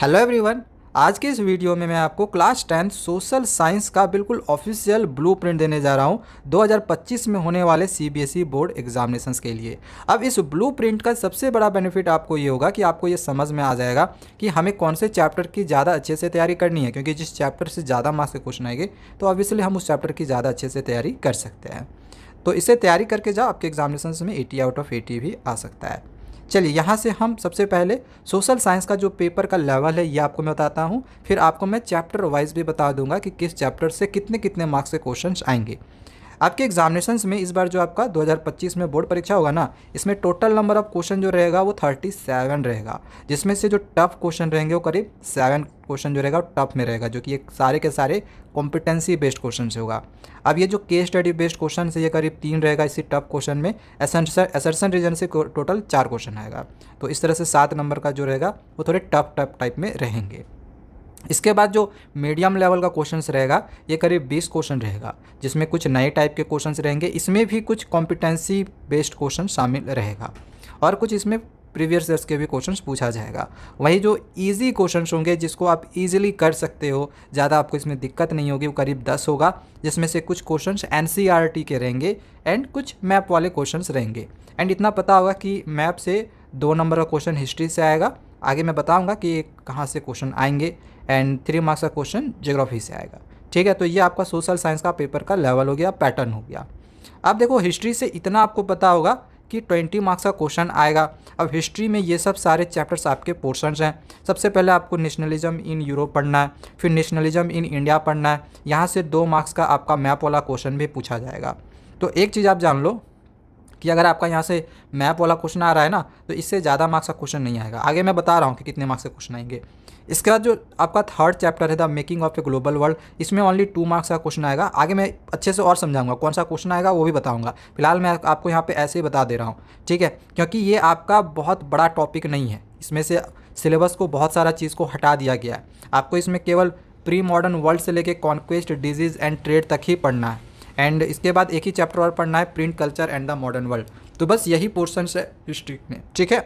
hello everyone आज के इस वीडियो में मैं आपको क्लास टेंथ सोशल साइंस का बिल्कुल ऑफिशियल ब्लूप्रिंट देने जा रहा हूं 2025 में होने वाले सीबीएसई बोर्ड एग्जामिनेशन के लिए अब इस ब्लूप्रिंट का सबसे बड़ा बेनिफिट आपको ये होगा कि आपको ये समझ में आ जाएगा कि हमें कौन से चैप्टर की ज़्यादा अच्छे से तैयारी करनी है क्योंकि जिस चैप्टर से ज़्यादा मार्क्स के क्वेश्चन आएंगे तो ऑब्वियसली हम उस चैप्टर की ज़्यादा अच्छे से तैयारी कर सकते हैं तो इसे तैयारी करके जाओ आपके एग्जामिनेशन में एटी आउट ऑफ एटी भी आ सकता है चलिए यहाँ से हम सबसे पहले सोशल साइंस का जो पेपर का लेवल है ये आपको मैं बताता हूँ फिर आपको मैं चैप्टर वाइज भी बता दूंगा कि किस चैप्टर से कितने कितने मार्क्स के क्वेश्चन आएंगे आपके एग्जामिनेशन में इस बार जो आपका 2025 में बोर्ड परीक्षा होगा ना इसमें टोटल नंबर ऑफ क्वेश्चन जो रहेगा वो 37 रहेगा जिसमें से जो टफ क्वेश्चन रहेंगे वो करीब सेवन क्वेश्चन जो रहेगा वो टफ में रहेगा जो कि ये सारे के सारे कॉम्पिटेंसी बेस्ड क्वेश्चन से होगा अब ये जो केस स्टडी बेस्ड क्वेश्चन है ये करीब तीन रहेगा इसी टफ क्वेश्चन में एसर्सन रीजन से टोटल चार क्वेश्चन आएगा तो इस तरह से सात नंबर का जो रहेगा वो थोड़े टफ टफ टाइप में रहेंगे इसके बाद जो मीडियम लेवल का क्वेश्चंस रहेगा ये करीब 20 क्वेश्चन रहेगा जिसमें कुछ नए टाइप के क्वेश्चंस रहेंगे इसमें भी कुछ कॉम्पिटेंसी बेस्ड क्वेश्चन शामिल रहेगा और कुछ इसमें प्रीवियस ईयर्स के भी क्वेश्चंस पूछा जाएगा वही जो इजी क्वेश्चंस होंगे जिसको आप इजीली कर सकते हो ज़्यादा आपको इसमें दिक्कत नहीं होगी वो करीब दस होगा जिसमें से कुछ क्वेश्चंस एनसीईआरटी e के रहेंगे एंड कुछ मैप वाले क्वेश्चंस रहेंगे एंड इतना पता होगा कि मैप से दो नंबर का क्वेश्चन हिस्ट्री से आएगा आगे मैं बताऊँगा कि कहाँ से क्वेश्चन आएंगे एंड थ्री मार्क्स का क्वेश्चन जियोग्राफी से आएगा ठीक है तो ये आपका सोशल साइंस का पेपर का लेवल हो गया पैटर्न हो गया अब देखो हिस्ट्री से इतना आपको पता होगा कि ट्वेंटी मार्क्स का क्वेश्चन आएगा अब हिस्ट्री में ये सब सारे चैप्टर्स आपके पोर्शंस हैं सबसे पहले आपको नेशनलिज्म इन यूरोप पढ़ना है फिर नेशनलिज्म इन इंडिया पढ़ना है यहाँ से दो मार्क्स का आपका मैप वाला क्वेश्चन भी पूछा जाएगा तो एक चीज़ आप जान लो कि अगर आपका यहाँ से मैप वाला क्वेश्चन आ रहा है ना तो इससे ज़्यादा मार्क्स का क्वेश्चन नहीं आएगा आगे मैं बता रहा हूँ कि कितने मार्क्स के क्वेश्चन आएंगे इसके बाद जो आपका थर्ड चैप्टर है the making of a global world इसमें ओनली टू मार्क्स का क्वेश्चन आएगा आगे मैं अच्छे से और समझाऊंगा कौन सा क्वेश्चन आएगा वो भी बताऊंगा फिलहाल मैं आपको यहाँ पे ऐसे ही बता दे रहा हूँ ठीक है क्योंकि ये आपका बहुत बड़ा टॉपिक नहीं है इसमें से सिलेबस को बहुत सारा चीज़ को हटा दिया गया है आपको इसमें केवल प्री मॉडर्न वर्ल्ड से लेकर कॉन्क्वेस्ट डिजीज़ एंड ट्रेड तक ही पढ़ना है एंड इसके बाद एक ही चैप्टर और पढ़ना है print culture and the modern world तो बस यही पोर्सन है हिस्ट्री में ठीक है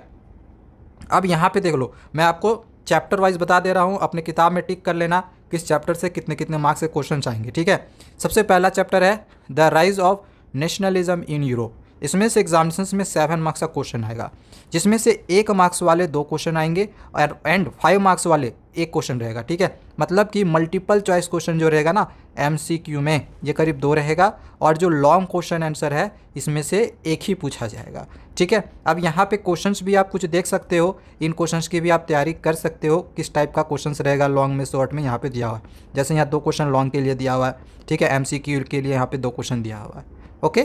अब यहाँ पे देख लो मैं आपको चैप्टर वाइज बता दे रहा हूँ अपने किताब में टिक कर लेना किस चैप्टर से कितने कितने मार्क्स के क्वेश्चन आएंगे ठीक है सबसे पहला चैप्टर है the rise of nationalism in Europe इसमें से एग्जामिनेशन में सेवन मार्क्स का क्वेश्चन आएगा जिसमें से एक मार्क्स वाले दो क्वेश्चन आएंगे और एंड फाइव मार्क्स वाले एक क्वेश्चन रहेगा ठीक है मतलब कि मल्टीपल चॉइस क्वेश्चन जो रहेगा ना एम में ये करीब दो रहेगा और जो लॉन्ग क्वेश्चन आंसर है इसमें से एक ही पूछा जाएगा ठीक है अब यहाँ पे क्वेश्चंस भी आप कुछ देख सकते हो इन क्वेश्चंस की भी आप तैयारी कर सकते हो किस टाइप का क्वेश्चंस रहेगा लॉन्ग में शॉर्ट में यहाँ पे दिया हुआ है जैसे यहाँ दो क्वेश्चन लॉन्ग के लिए दिया हुआ है ठीक है एम के लिए यहाँ पे दो क्वेश्चन दिया हुआ है ओके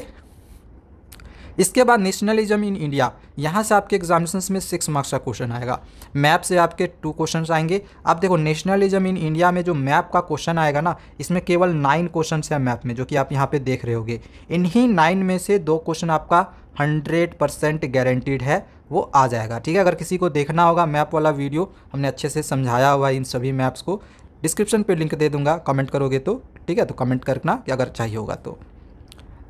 इसके बाद नेशनलिज्म इन इंडिया यहाँ से आपके एग्जामिनेशन में सिक्स मार्क्स का क्वेश्चन आएगा मैप से आपके टू क्वेश्चन आएंगे आप देखो नेशनलिज्म इन इंडिया में जो मैप का क्वेश्चन आएगा ना इसमें केवल नाइन क्वेश्चन है मैप में जो कि आप यहाँ पे देख रहे होगे इन्हीं नाइन में से दो क्वेश्चन आपका हंड्रेड परसेंट गारंटीड है वो आ जाएगा ठीक है अगर किसी को देखना होगा मैप वाला वीडियो हमने अच्छे से समझाया हुआ है इन सभी मैप्स को डिस्क्रिप्शन पे लिंक दे दूंगा कमेंट करोगे तो ठीक है तो कमेंट करना कि अगर चाहिए होगा तो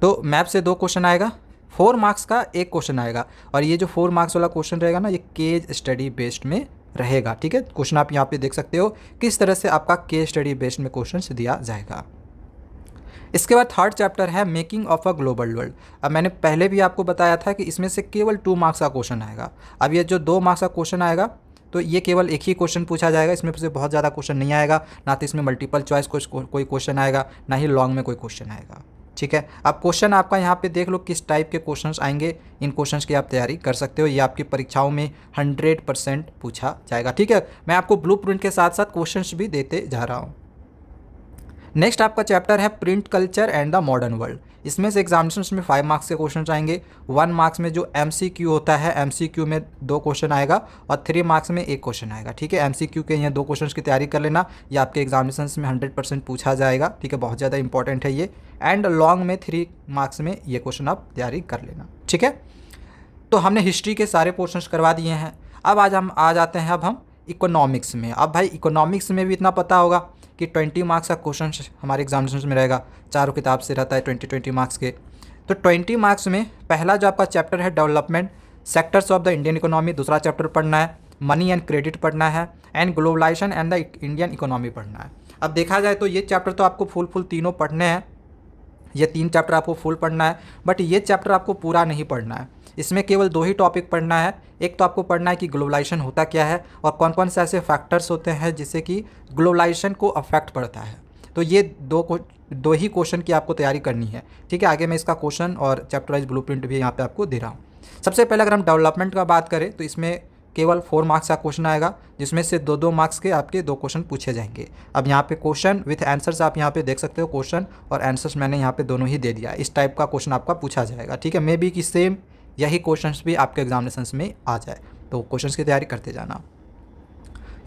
तो मैप से दो क्वेश्चन आएगा फोर मार्क्स का एक क्वेश्चन आएगा और ये जो फोर मार्क्स वाला क्वेश्चन रहेगा ना ये केज स्टडी बेस्ड में रहेगा ठीक है क्वेश्चन आप यहाँ पे देख सकते हो किस तरह से आपका केज स्टडी बेस्ड में क्वेश्चन दिया जाएगा इसके बाद थर्ड चैप्टर है making of a global world अब मैंने पहले भी आपको बताया था कि इसमें से केवल टू मार्क्स का क्वेश्चन आएगा अब ये जो दो मार्क्स का क्वेश्चन आएगा तो ये केवल एक ही क्वेश्चन पूछा जाएगा इसमें से बहुत ज़्यादा क्वेश्चन नहीं आएगा ना तो इसमें मल्टीपल चॉइस कोई क्वेश्चन आएगा ना ही लॉन्ग में कोई क्वेश्चन आएगा ठीक है अब क्वेश्चन आपका यहाँ पे देख लो किस टाइप के क्वेश्चंस आएंगे इन क्वेश्चंस की आप तैयारी कर सकते हो ये आपकी परीक्षाओं में हंड्रेड परसेंट पूछा जाएगा ठीक है मैं आपको ब्लू प्रिंट के साथ साथ क्वेश्चन भी देते जा रहा हूँ नेक्स्ट आपका चैप्टर है print culture and the modern world इसमें से एग्जामिनेशन में फाइव मार्क्स के क्वेश्चन आएंगे वन मार्क्स में जो एम होता है एम में दो क्वेश्चन आएगा और थ्री मार्क्स में एक क्वेश्चन आएगा ठीक है एम के यहाँ दो क्वेश्चन की तैयारी कर लेना या आपके एग्जामिनेशन में हंड्रेड पूछा जाएगा ठीक है बहुत ज़्यादा इंपॉर्टेंट है ये एंड लॉन्ग में थ्री मार्क्स में ये क्वेश्चन आप तैयारी कर लेना ठीक है तो हमने हिस्ट्री के सारे पोर्शंस करवा दिए हैं अब आज हम आ जाते हैं अब हम इकोनॉमिक्स में अब भाई इकोनॉमिक्स में भी इतना पता होगा कि ट्वेंटी मार्क्स का क्वेश्चन हमारे एग्जामिनेशन में रहेगा चारों किताब से रहता है ट्वेंटी ट्वेंटी मार्क्स के तो ट्वेंटी मार्क्स में पहला जो आपका चैप्टर है development sectors of the Indian economy दूसरा चैप्टर पढ़ना है मनी एंड क्रेडिट पढ़ना है and globalisation and the Indian economy पढ़ना है अब देखा जाए तो ये चैप्टर तो आपको फुल फुल तीनों पढ़ने हैं ये तीन चैप्टर आपको फुल पढ़ना है बट ये चैप्टर आपको पूरा नहीं पढ़ना है इसमें केवल दो ही टॉपिक पढ़ना है एक तो आपको पढ़ना है कि ग्लोबलाइजेशन होता क्या है और कौन कौन से ऐसे फैक्टर्स होते हैं जिससे कि ग्लोबलाइजेशन को अफेक्ट पड़ता है तो ये दो दो ही क्वेश्चन की आपको तैयारी करनी है ठीक है आगे मैं इसका क्वेश्चन और चैप्टरवाइज ब्लू भी यहाँ पर आपको दे रहा हूँ सबसे पहले अगर हम डेवलपमेंट का बात करें तो इसमें केवल फोर मार्क्स का क्वेश्चन आएगा जिसमें से दो दो मार्क्स के आपके दो क्वेश्चन पूछे जाएंगे अब यहाँ पे क्वेश्चन विथ आंसर्स आप यहाँ पे देख सकते हो क्वेश्चन और आंसर्स मैंने यहाँ पे दोनों ही दे दिया इस टाइप का क्वेश्चन आपका पूछा जाएगा ठीक है मे बी कि सेम यही क्वेश्चन भी आपके एग्जामिनेशन में आ जाए तो क्वेश्चन की तैयारी करते जाना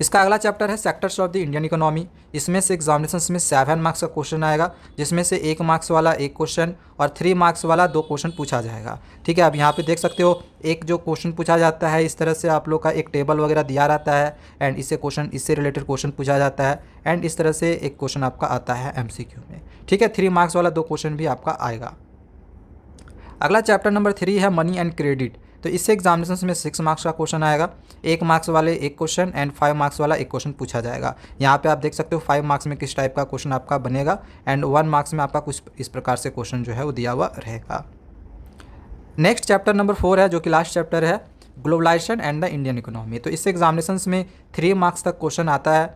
इसका अगला चैप्टर है sectors of the Indian economy इसमें से एग्जामिनेशन में सेवन मार्क्स का क्वेश्चन आएगा जिसमें से एक मार्क्स वाला एक क्वेश्चन और थ्री मार्क्स वाला दो क्वेश्चन पूछा जाएगा ठीक है आप यहाँ पे देख सकते हो एक जो क्वेश्चन पूछा जाता है इस तरह से आप लोग का एक टेबल वगैरह दिया रहता है एंड इससे क्वेश्चन इससे रिलेटेड क्वेश्चन पूछा जाता है एंड इस तरह से एक क्वेश्चन आपका आता है एम में ठीक है थ्री मार्क्स वाला दो क्वेश्चन भी आपका आएगा अगला चैप्टर नंबर थ्री है मनी एंड क्रेडिट तो इससे एग्जामिनेशन में सिक्स मार्क्स का क्वेश्चन आएगा एक मार्क्स वाले एक क्वेश्चन एंड फाइव मार्क्स वाला एक क्वेश्चन पूछा जाएगा यहाँ पे आप देख सकते हो फाइव मार्क्स में किस टाइप का क्वेश्चन आपका बनेगा एंड वन मार्क्स में आपका कुछ इस प्रकार से क्वेश्चन जो है वो दिया हुआ रहेगा नेक्स्ट चैप्टर नंबर फोर है जो कि लास्ट चैप्टर है globalisation and the Indian economy तो इससे एग्जामिनेशन में थ्री मार्क्स तक क्वेश्चन आता है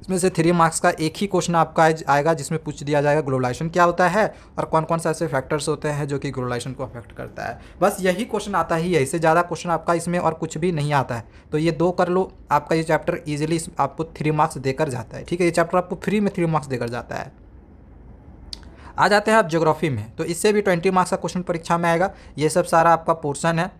इसमें से थ्री मार्क्स का एक ही क्वेश्चन आपका आएगा जिसमें पूछ दिया जाएगा ग्लोबलाइजेशन क्या होता है और कौन कौन से ऐसे फैक्टर्स होते हैं जो कि ग्लोबलाइजेशन को अफेक्ट करता है बस यही क्वेश्चन आता ही है इससे ज़्यादा क्वेश्चन आपका इसमें और कुछ भी नहीं आता है तो ये दो कर लो आपका ये चैप्टर ईजिली आपको थ्री मार्क्स देकर जाता है ठीक है ये चैप्टर आपको फ्री में थ्री मार्क्स देकर जाता है आ जाते हैं आप ज्योग्राफी में तो इससे भी ट्वेंटी मार्क्स का क्वेश्चन परीक्षा में आएगा ये सब सारा आपका पोर्सन है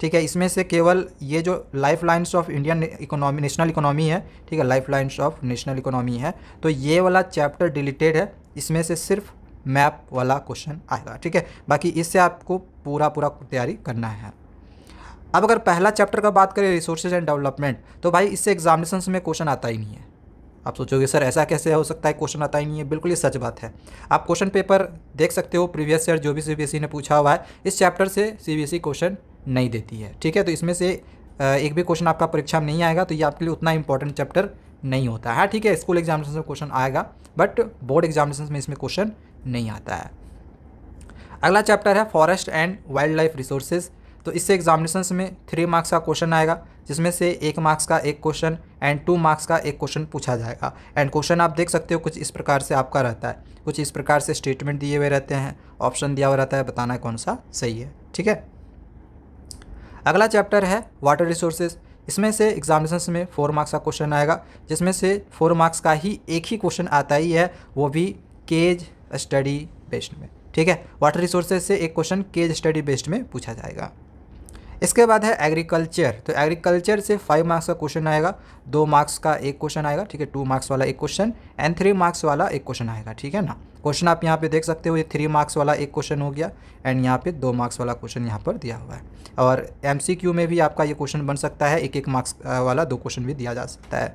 ठीक है इसमें से केवल ये जो lifelines of Indian economy national economy है ठीक है lifelines of national economy है तो ये वाला चैप्टर डिलीटेड है इसमें से सिर्फ मैप वाला क्वेश्चन आएगा ठीक है बाकी इससे आपको पूरा पूरा तैयारी करना है अब अगर पहला चैप्टर का बात करें रिसोर्सेज एंड डेवलपमेंट तो भाई इससे एग्जामिनेशन में क्वेश्चन आता ही नहीं है आप सोचोगे सर ऐसा कैसे हो सकता है क्वेश्चन आता ही नहीं है बिल्कुल ये सच बात है आप क्वेश्चन पेपर देख सकते हो प्रीवियस ईयर जो भी सी e ने पूछा हुआ है इस चैप्टर से सी क्वेश्चन नहीं देती है ठीक है तो इसमें से एक भी क्वेश्चन आपका परीक्षा में नहीं आएगा तो ये आपके लिए उतना इंपॉर्टेंट चैप्टर नहीं होता है ठीक है स्कूल एग्जामिनेशन में क्वेश्चन आएगा बट बोर्ड एग्जामिनेशन में इसमें क्वेश्चन नहीं आता है अगला चैप्टर है forest and wildlife resources तो इससे एग्जामिनेशन में थ्री मार्क्स का क्वेश्चन आएगा जिसमें से एक मार्क्स का एक क्वेश्चन एंड टू मार्क्स का एक क्वेश्चन पूछा जाएगा एंड क्वेश्चन आप देख सकते हो कुछ इस प्रकार से आपका रहता है कुछ इस प्रकार से स्टेटमेंट दिए हुए रहते हैं ऑप्शन दिया हुआ रहता है बताना कौन सा सही है ठीक है अगला चैप्टर है वाटर रिसोर्सेज इसमें से एग्जामिनेशन में फोर मार्क्स का क्वेश्चन आएगा जिसमें से फोर मार्क्स का ही एक ही क्वेश्चन आता ही है वो भी केज स्टडी बेस्ड में ठीक है वाटर रिसोर्सेज से एक क्वेश्चन केज स्टडी बेस्ड में पूछा जाएगा इसके बाद है एग्रीकल्चर तो एग्रीकल्चर से फाइव मार्क्स का क्वेश्चन आएगा दो मार्क्स का एक क्वेश्चन आएगा ठीक है टू मार्क्स वाला एक क्वेश्चन एंड थ्री मार्क्स वाला एक क्वेश्चन आएगा ठीक है ना क्वेश्चन आप यहाँ पे देख सकते हो ये थ्री मार्क्स वाला एक क्वेश्चन हो गया एंड यहाँ पे दो मार्क्स वाला क्वेश्चन यहाँ पर दिया हुआ है और एम में भी आपका ये क्वेश्चन बन सकता है एक एक मार्क्स वाला दो क्वेश्चन भी दिया जा सकता है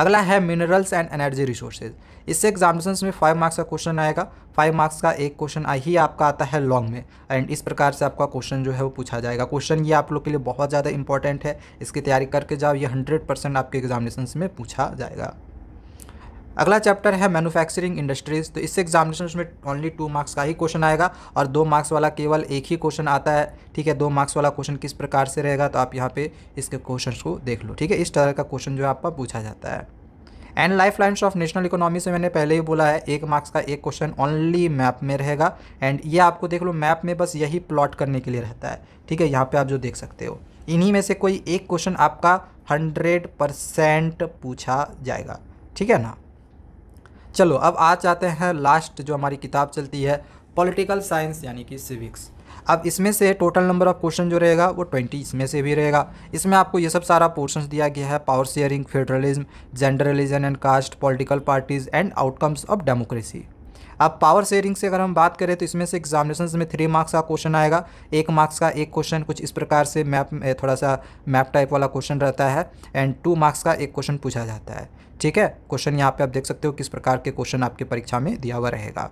अगला है मिनरल्स एंड एनर्जी रिसोर्सेज इससे एग्जामिनेशन में फाइव मार्क्स का क्वेश्चन आएगा फाइव मार्क्स का एक क्वेश्चन ही आपका आता है लॉन्ग में एंड इस प्रकार से आपका क्वेश्चन जो है वो पूछा जाएगा क्वेश्चन ये आप लोग के लिए बहुत ज़्यादा इंपॉर्टेंट है इसकी तैयारी करके जाओ ये हंड्रेड परसेंट आपके एग्जामिनेशन में पूछा जाएगा अगला चैप्टर है मैन्युफैक्चरिंग इंडस्ट्रीज़ तो इससे एग्जामिनेशन में ओनली टू मार्क्स का ही क्वेश्चन आएगा और दो मार्क्स वाला केवल एक ही क्वेश्चन आता है ठीक है दो मार्क्स वाला क्वेश्चन किस प्रकार से रहेगा तो आप यहाँ पे इसके क्वेश्चन को देख लो ठीक है इस तरह का क्वेश्चन जो है आपका पूछा जाता है and lifelines of national economy से मैंने पहले ही बोला है एक मार्क्स का एक क्वेश्चन ओनली मैप में रहेगा एंड ये आपको देख लो मैप में बस यही प्लॉट करने के लिए रहता है ठीक है यहाँ पर आप जो देख सकते हो इन्हीं में से कोई एक क्वेश्चन आपका हंड्रेड परसेंट पूछा जाएगा ठीक है ना चलो अब आज आते हैं लास्ट जो हमारी किताब चलती है पॉलिटिकल साइंस यानी कि सिविक्स अब इसमें से टोटल नंबर ऑफ क्वेश्चन जो रहेगा वो ट्वेंटी इसमें से भी रहेगा इसमें आपको ये सब सारा पोर्शन दिया गया है power sharing federalism gender religion and caste political parties and outcomes of democracy अब पावर शेयरिंग से अगर हम बात करें तो इसमें से एग्जामिनेशन में थ्री मार्क्स का क्वेश्चन आएगा एक मार्क्स का एक क्वेश्चन कुछ इस प्रकार से मैप थोड़ा सा मैप टाइप वाला क्वेश्चन रहता है एंड टू मार्क्स का एक क्वेश्चन पूछा जाता है ठीक है क्वेश्चन यहाँ पे आप देख सकते हो किस प्रकार के क्वेश्चन आपके परीक्षा में दिया हुआ रहेगा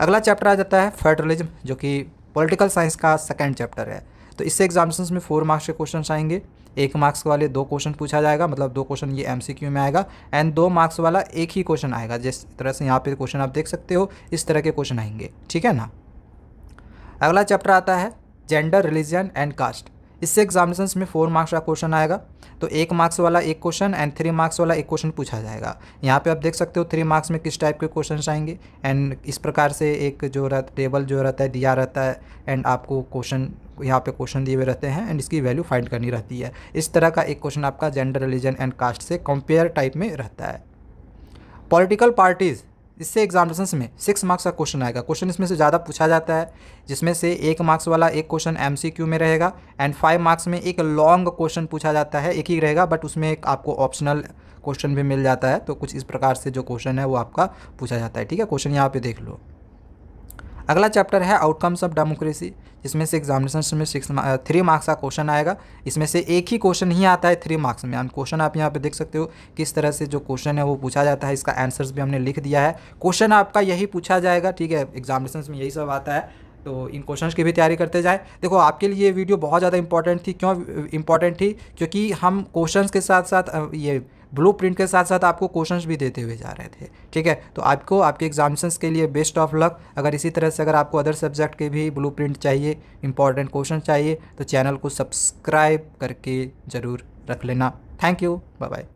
अगला चैप्टर आ जाता है फेडरलिज्म जो कि पॉलिटिकल साइंस का सेकेंड चैप्टर है तो इससे एग्जाम्स में फोर मार्क्स के क्वेश्चन आएंगे एक मार्क्स वाले दो क्वेश्चन पूछा जाएगा मतलब दो क्वेश्चन ये एमसीक्यू में आएगा एंड दो मार्क्स वाला एक ही क्वेश्चन आएगा जिस तरह से यहाँ पे क्वेश्चन आप देख सकते हो इस तरह के क्वेश्चन आएंगे ठीक है ना अगला चैप्टर आता है जेंडर रिलीजन एंड कास्ट इससे एग्जामिनेशन में फोर मार्क्स का क्वेश्चन आएगा तो एक मार्क्स वाला एक क्वेश्चन एंड थ्री मार्क्स वाला एक क्वेश्चन पूछा जाएगा यहाँ पे आप देख सकते हो थ्री मार्क्स में किस टाइप के क्वेश्चन आएंगे एंड इस प्रकार से एक जो रहता टेबल जो रहता है दिया रहता है एंड आपको क्वेश्चन यहाँ पे क्वेश्चन दिए हुए रहते हैं एंड इसकी वैल्यू फाइंड करनी रहती है इस तरह का एक क्वेश्चन आपका जेंडर रिलीजन एंड कास्ट से कंपेयर टाइप में रहता है पॉलिटिकल पार्टीज़ इससे एग्जामिनेशन में सिक्स मार्क्स का क्वेश्चन आएगा क्वेश्चन इसमें से ज़्यादा पूछा जाता है जिसमें से एक मार्क्स वाला एक क्वेश्चन एम में रहेगा एंड फाइव मार्क्स में एक लॉन्ग क्वेश्चन पूछा जाता है एक ही रहेगा बट उसमें एक आपको ऑप्शनल क्वेश्चन भी मिल जाता है तो कुछ इस प्रकार से जो क्वेश्चन है वो आपका पूछा जाता है ठीक है क्वेश्चन यहाँ पे देख लो अगला चैप्टर है आउटकम्स ऑफ डेमोक्रेसी जिसमें से एग्जामिनेशन में सिक्स थ्री मार्क्स का क्वेश्चन आएगा इसमें से एक ही क्वेश्चन ही आता है थ्री मार्क्स में क्वेश्चन आप यहाँ पे देख सकते हो किस तरह से जो क्वेश्चन है वो पूछा जाता है इसका आंसर्स भी हमने लिख दिया है क्वेश्चन आपका यही पूछा जाएगा ठीक है एग्जामिनेशन में यही सब आता है तो इन क्वेश्चंस की भी तैयारी करते जाएं देखो आपके लिए ये वीडियो बहुत ज़्यादा इंपॉर्टेंट थी क्यों इंपॉर्टेंट थी क्योंकि हम क्वेश्चंस के साथ साथ ये ब्लू के साथ साथ आपको क्वेश्चन भी देते हुए जा रहे थे ठीक है तो आपको आपके एग्जामिशंस के लिए बेस्ट ऑफ लक अगर इसी तरह से अगर आपको अदर सब्जेक्ट के भी ब्लू चाहिए इंपॉर्टेंट क्वेश्चन चाहिए तो चैनल को सब्सक्राइब करके ज़रूर रख लेना थैंक यू बाय बाय